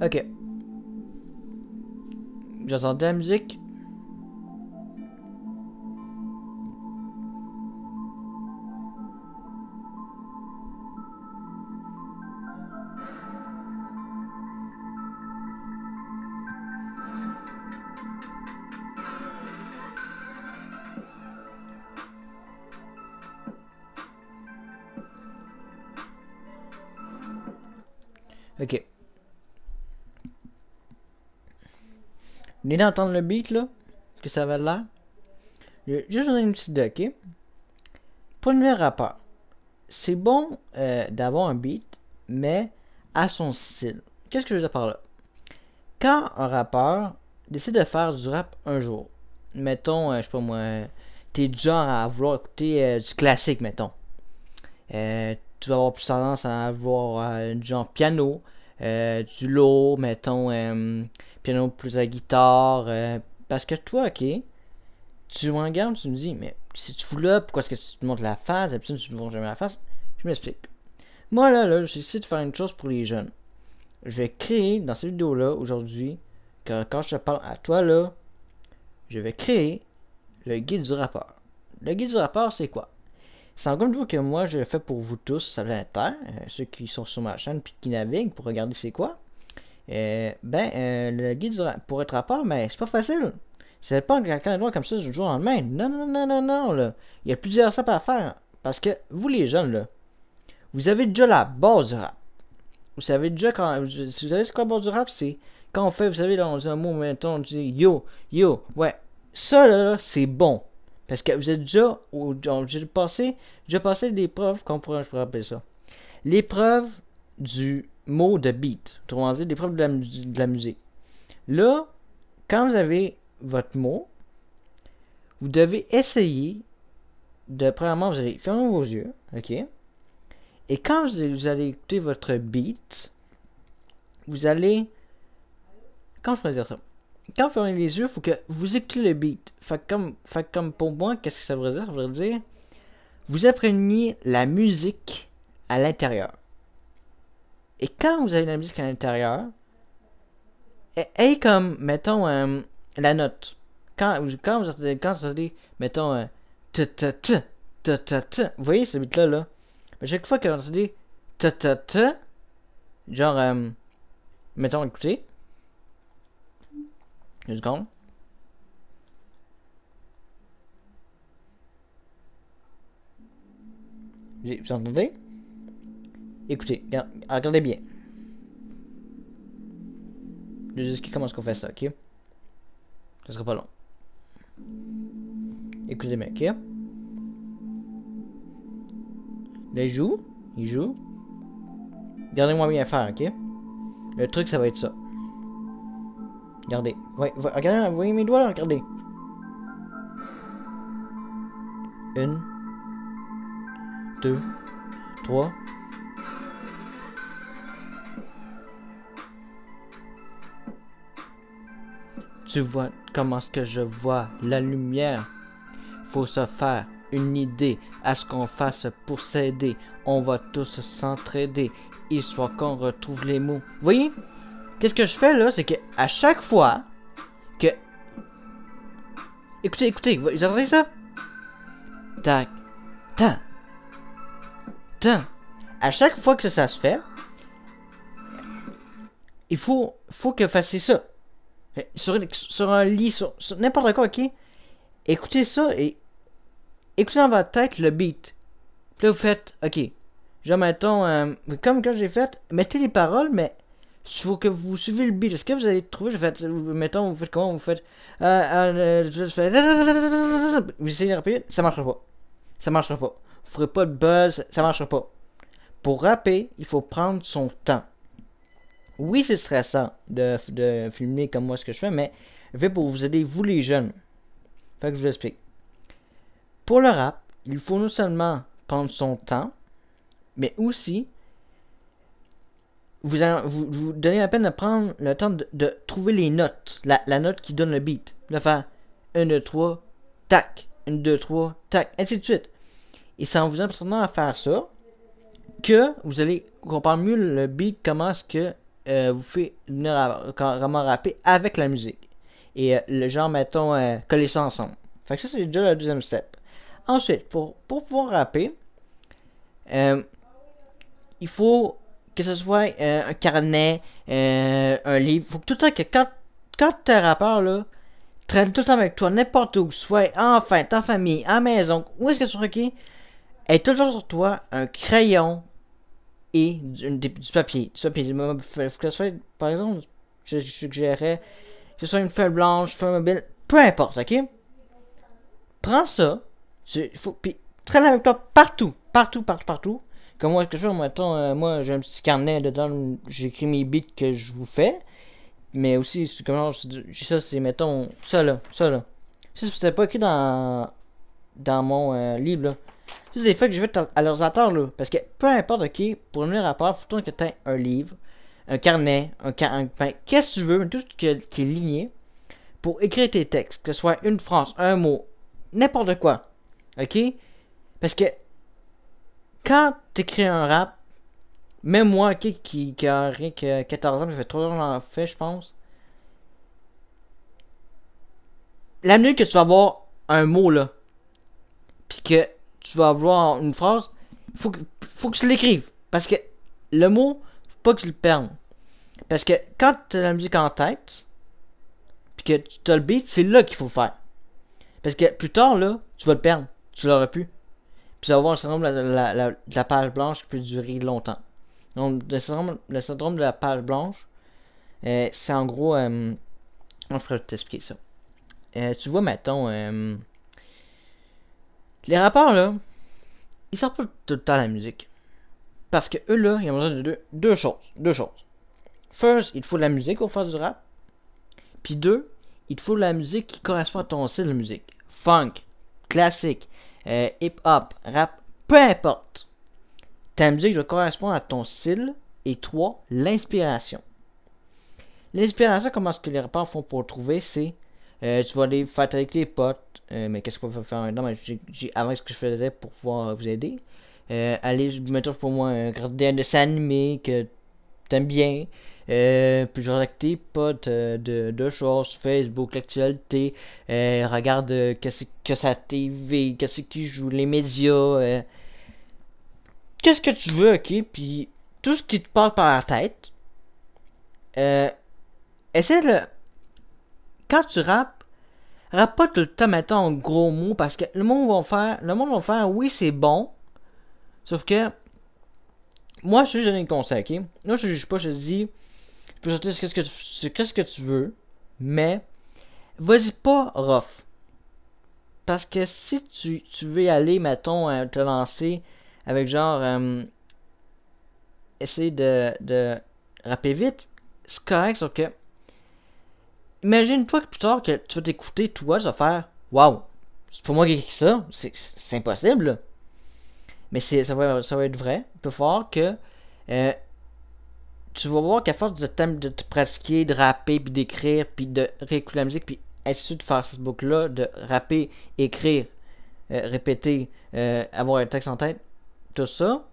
Ok. J'entendais la musique. Ok. Venez d'entendre le beat, là. Que ça va de l'air. Juste une petite idée, ok? Pour le rappeur, c'est bon euh, d'avoir un beat, mais à son style. Qu'est-ce que je veux dire par là? Quand un rappeur décide de faire du rap un jour, mettons, euh, je sais pas moi, t'es du genre à vouloir écouter euh, du classique, mettons. tu vas avoir plus tendance à avoir du genre piano, du low, mettons plus à guitare. Euh, parce que toi, ok, tu regardes, tu me dis, mais si tu fous là, pourquoi est-ce que tu te montres la face D'habitude, tu ne montres jamais la face. Je m'explique. Moi, là, là, j'essaie de faire une chose pour les jeunes. Je vais créer dans cette vidéo-là, aujourd'hui, que quand je te parle à toi, là, je vais créer le guide du rapport. Le guide du rapport, c'est quoi C'est encore une fois que moi, je le fais pour vous tous, ça va euh, ceux qui sont sur ma chaîne puis qui naviguent pour regarder c'est quoi. Euh, ben, euh, le guide du pour être rapport, mais ben, c'est pas facile. C'est pas quelqu'un droit comme ça du jour au main Non, non, non, non, non, là. Il y a plusieurs ça à faire. Parce que vous, les jeunes, là, vous avez déjà la base du rap. Vous savez déjà quand. Vous savez ce qu'est la base du rap? C'est quand on fait, vous savez, dans un mot, maintenant, on dit yo, yo, ouais. Ça, là, là c'est bon. Parce que vous êtes déjà. J'ai passé, j'ai passé des preuves, comment je pourrais rappeler ça? L'épreuve du mots de beat. Autrement dit, des de la, musique. Là, quand vous avez votre mot, vous devez essayer de, premièrement, vous allez fermer vos yeux, OK? Et quand vous allez écouter votre beat, vous allez. Quand je pourrais dire ça? Quand vous fermez les yeux, il faut que vous écoutez le beat. Fait comme, fait comme pour moi, qu'est-ce que ça veut dire? Ça veut dire. Vous appreniez la musique à l'intérieur. Et quand vous avez la musique à l'intérieur, est comme, mettons, euh, la note. Quand, quand vous entendez, quand vous dit, mettons, euh, t t t t t vous voyez ce beat-là, là? Mais chaque fois que vous entendez t t t, genre, euh, mettons, écoutez. Une seconde. Vous entendez? Écoutez, regardez bien. Je vais expliquer comment est-ce qu'on fait ça, ok? Ça sera pas long. Écoutez bien, ok? Là, il joue. Il joue. Regardez-moi bien faire, ok? Le truc, ça va être ça. Regardez. Ouais, regardez, voyez mes doigts là, regardez. Une. Deux. Trois. Tu vois comment est ce que je vois la lumière. Faut se faire une idée à ce qu'on fasse pour s'aider. On va tous s'entraider, histoire qu'on retrouve les mots. voyez, qu'est-ce que je fais là, c'est que à chaque fois que... Écoutez, écoutez, vous entendez ça? Tac, tac, tac. À chaque fois que ça se fait, il faut, faut que fasse ça. Eh, sur, un lit, sur, n'importe quoi, ok? Écoutez ça et écoutez dans votre tête le beat. Puis là, vous faites, ok, je mettons, euh, comme quand j'ai fait, mettez les paroles, mais il faut que vous suivez le beat. Est-ce que vous allez trouver, je fais, mettons, vous faites comment, vous faites, euh, euh, vous essayez de rapper, ça marchera pas. Ça marchera pas. Vous ferez pas de buzz, ça marchera pas. Pour rapper, il faut prendre son temps oui, c'est stressant de, de, filmer comme moi ce que je fais, mais je fais pour vous aider, vous les jeunes. Fait que je vous explique. Pour le rap, il faut non seulement prendre son temps, mais aussi vous, vous, vous la peine de prendre le temps de, trouver les notes, la, la, note qui donne le beat. De faire 1, 2, 3, tac, 1, 2, 3, tac, ainsi de suite. Et c'est en vous apprenant à faire ça que vous allez comprendre mieux le beat, comment est-ce que euh, vous fait venir rapper avec la musique. Et euh, le genre, mettons, euh, coller ça ensemble. Fait que ça, c'est déjà le deuxième step. Ensuite, pour, pouvoir rapper, il faut que ce soit un carnet, un livre. faut que tout le temps, que quand, quand t'es rappeur, là, traîne tout le temps avec toi, n'importe où, soit en fête, en famille, à maison, où est-ce que tu es, est tout le temps sur toi, un crayon, et du, du, du papier. Du papier. Que par exemple, je, suggérerais que ce soit une feuille blanche, feuille mobile, peu importe, ok? Prends ça, faut, puis traîne avec toi partout, partout, partout, partout. Comme moi, quelque chose, mettons, euh, moi, j'ai un petit carnet dedans, j'écris mes beats que je vous fais. Mais aussi, comme ça, c'est, mettons, ça là, ça là. Ça, c'était pas écrit dans, dans mon euh, livre, là. C'est des fois que je vais à l'ordinateur, là. Parce que peu importe, ok, pour un rapport, faut que tu aies un livre, un carnet, un, carnet, qu'est-ce que tu veux, tout ce qui est ligné, pour écrire tes textes, que ce soit une phrase, un mot, n'importe quoi. OK? Parce que quand t'écris un rap, même moi, OK, qui, qui a 14 ans, J'ai fait 3 ans que fait je pense. La nuit que tu vas avoir un mot là, puis que tu vas avoir une phrase, faut que, faut que tu l'écrives. Parce que le mot, faut pas que tu le perdes. Parce que quand tu as la musique en tête, puis que tu as le beat, c'est là qu'il faut faire. Parce que plus tard, là, tu vas le perdre. Tu l'auras pu Puis ça va avoir le syndrome de la, page blanche qui peut durer longtemps. Donc, le syndrome, le syndrome de la page blanche, euh, c'est en gros. Euh, je pourrais t'expliquer ça. Euh, tu vois, mettons, euh, les rappeurs, là, ils sortent pas tout le temps la musique. Parce que eux, là, ils ont besoin de deux, choses. Deux choses. First, il te faut de la musique au faire du rap. Puis deux, il te faut de la musique qui correspond à ton style de musique. Funk, classique, euh, hip-hop, rap, peu importe. Ta musique doit correspondre à ton style. Et trois, l'inspiration. L'inspiration, comment ce que les rappeurs font pour trouver, c'est euh, tu vas aller faire avec tes potes. Euh, mais qu'est-ce qu'on va faire maintenant? Ben, j'ai avant ce que je faisais pour pouvoir euh, vous aider. Euh, allez, mettons pour moi, regarder un dessin animé que t'aimes bien. Euh, puis avec tes potes euh, de, de choses, Facebook, l'actualité, regarde euh, qu'est-ce que ça TV, qu'est-ce qui joue, les médias, qu'est-ce que tu veux, ok? Puis tout ce qui te passe par la tête, essaie de quand tu rappes, rappe pas tout le temps, mettons, en gros mots, parce que le monde va faire, le monde va faire, oui, c'est bon, sauf que, moi, je suis jamais un conseil, ok? Moi, je juge pas, je dis, tu peux sortir ce que, tu, ce que tu veux, mais, vas-y pas rough. Parce que si tu, veux aller, mettons, euh, te lancer avec genre, euh, essayer de, de rapper vite, c'est correct, sauf que, imagine-toi que plus tard que tu vas t'écouter, toi, ça faire Waouh, c'est pour moi qui écrit ça, c'est impossible. mais Mais ça va, ça va être vrai, peut fort que euh, tu vas voir qu'à force de, de te pratiquer, de rapper, puis d'écrire, puis de réécouter la musique, puis être de faire ce boucle là de rapper, écrire, euh, répéter, euh, avoir un texte en tête, tout ça,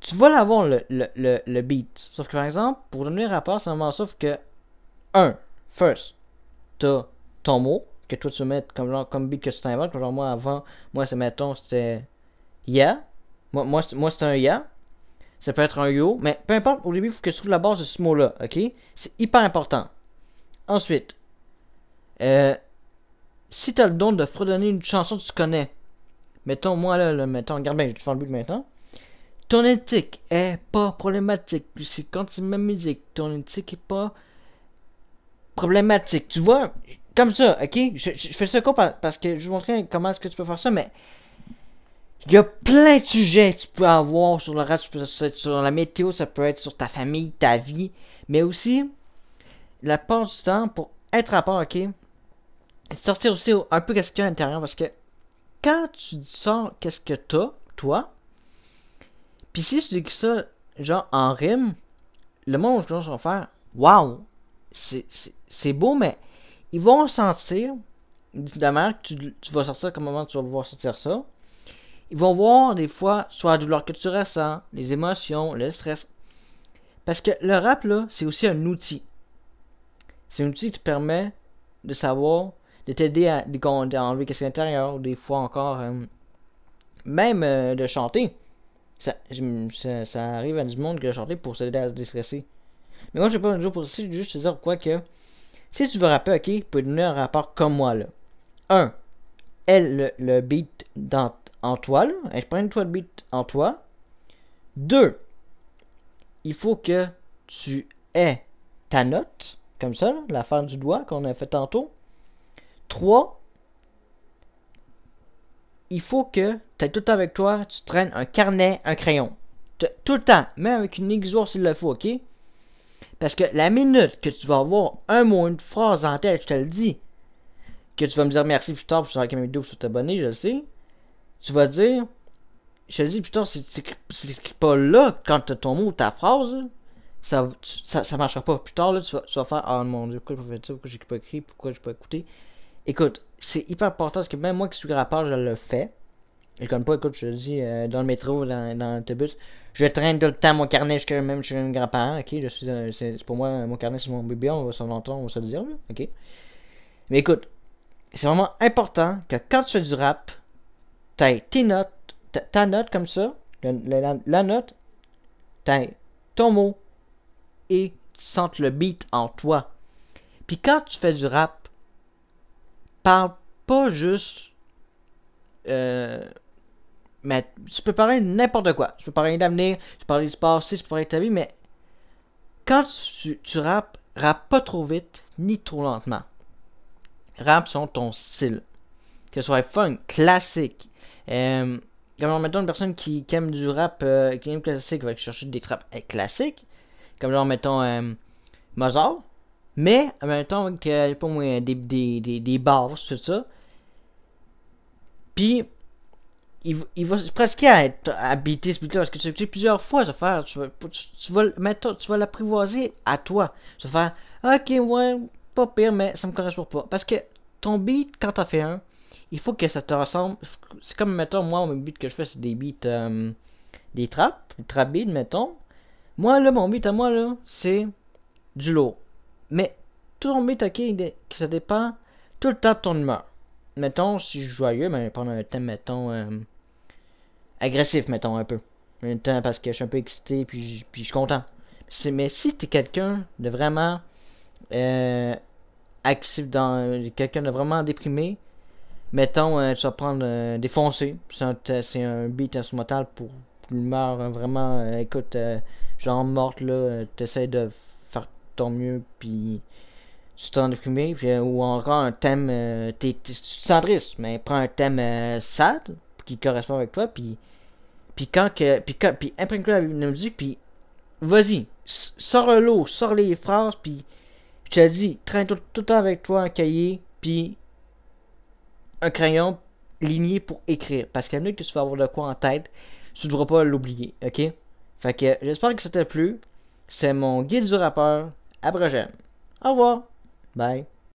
tu vas l'avoir le, le, le, beat. Sauf que par exemple, pour devenir rappeur, c'est vraiment sauf que, 1. First, t'as ton mot que toi tu mets comme genre comme beat que tu t'inventes. Genre moi avant, moi c'est mettons c'était yeah. Moi, moi, moi c'était un ya. Ça peut être un yo, mais peu importe, au début, il faut que tu trouves la base de ce mot-là, ok? C'est hyper important. Ensuite, euh, si t'as le don de fredonner une chanson que tu connais, mettons, moi là, là mettons, regarde bien, je vais te faire le but maintenant. Ton éthique est pas problématique, puisque quand tu mets musique, ton éthique est pas problématique. Tu vois, comme ça, ok? Je, fais ça quoi parce que je vais vous montrer comment est-ce que tu peux faire ça, mais il y a plein de sujets que tu peux avoir sur le reste, sur la météo, ça peut être sur ta famille, ta vie, mais aussi, la part du temps, pour être à part, ok? Sortir aussi un peu qu'est-ce qu'il y a à l'intérieur, parce que quand tu sors qu'est-ce que t'as, toi, puis si tu dis que ça, genre, en rime, le monde, genre, va faire, waouh, c'est c'est beau, mais ils vont sentir, évidemment, que tu, vas sortir comme moment tu vas voir sortir ça. Ils vont voir des fois soit la douleur que tu ressens, les émotions, le stress. Parce que le rap, là, c'est aussi un outil. C'est un outil qui te permet de savoir, de t'aider à, à, enlever qui est intérieur, des fois encore, euh, même euh, de chanter. Ça, ça, arrive à du monde que de chanter pour s'aider à se déstresser. Mais moi, je vais pas un jour pour ça, juste te dire quoi que si tu veux rappeler, ok, tu peux donner un rapport comme moi là. 1. Elle le, beat dans, en toi, là. une toi le beat en toi. 2. Il faut que tu aies ta note, comme ça, la fin du doigt qu'on a fait tantôt. 3. Il faut que tu aies tout le temps avec toi, tu traînes un carnet, un crayon. Tout le temps, même avec une exoire s'il le faut, ok? Parce que la minute que tu vas avoir un mot, une phrase en tête, je te le dis, que tu vas me dire merci plus tard pour sur la vidéo sur t'abonner, je le sais, tu vas dire, je te le dis plus tard, si tu n'écris pas là, quand tu as ton mot ou ta phrase, ça, ne marchera pas. Plus tard, là, tu vas, faire, oh, mon dieu, pourquoi j'ai pas fait ça, pourquoi j'ai pas écrit, pourquoi j'ai pas écouté. Écoute, c'est hyper important parce que même moi qui suis grappard, je le fais. Et comme pas, écoute, je te dis, euh, dans le métro, dans, dans bus je traîne tout le temps mon carnet jusqu'à même chez un grand-parent, ok? Je suis, euh, c'est, pour moi, mon carnet, c'est mon bébé, on va s'en entendre, on va se dire, ok? Mais écoute, c'est vraiment important que quand tu fais du rap, t'aies tes notes, ta note comme ça, la, note, t'aies ton mot et tu sentes le beat en toi. Puis quand tu fais du rap, parle pas juste. Euh, mais tu peux parler de n'importe quoi. Tu peux parler d'avenir, tu peux parler du passé, tu peux parler de ta vie, mais quand tu, rap rap pas trop vite ni trop lentement. rap sur ton style. Que ce soit fun, classique. Euh, comme mettons une personne qui, aime du rap, euh, qui aime classique, va chercher des trappes classiques. Comme genre mettons euh, Mozart. Mais en même temps, pas moi, des, des, des, des bars, tout ça. Puis, il, va presque être habité ce beat-là parce que tu l'as plusieurs fois, ça faire. Tu, vas, mettre, tu vas l'apprivoiser à toi. ça faire, ok, ouais, pas pire, mais ça me correspond pas. Parce que ton beat, quand t'as fait un, il faut que ça te ressemble. C'est comme, mettons, moi, mon beat que je fais, c'est des beats, euh, des trappes, des trap beats, mettons. Moi, là, mon beat à moi, là, c'est du lourd. Mais ton beat, ok, ça dépend tout le temps de ton humeur. Mettons, si je suis joyeux, mais ben, pendant un temps, mettons, euh, agressif, mettons, un peu. En temps, parce que je suis un peu excité, puis je, puis je suis content. Mais si tu es quelqu'un de vraiment euh, actif dans. quelqu'un de vraiment déprimé, mettons, euh, tu vas prendre euh, des défoncé. C'est un, un, beat instrumental pour, pour l'humeur hein, vraiment. Euh, écoute, genre morte, là, essaies de faire ton mieux, puis tu t'en déprimé, puis, ou encore un thème. tu te sens triste, mais prends un thème sad qui correspond avec toi, puis puis quand que. Puis, quand, puis imprime la musique, puis vas-y, sors le lot, sors les phrases, puis je te dis, traîne tout, tout, le temps avec toi un cahier, puis un crayon ligné pour écrire. Parce qu'à minute que tu vas avoir de quoi en tête, tu ne devras pas l'oublier, ok? Fait que j'espère que ça t'a plu. C'est mon guide du rappeur. À Au revoir. Bye.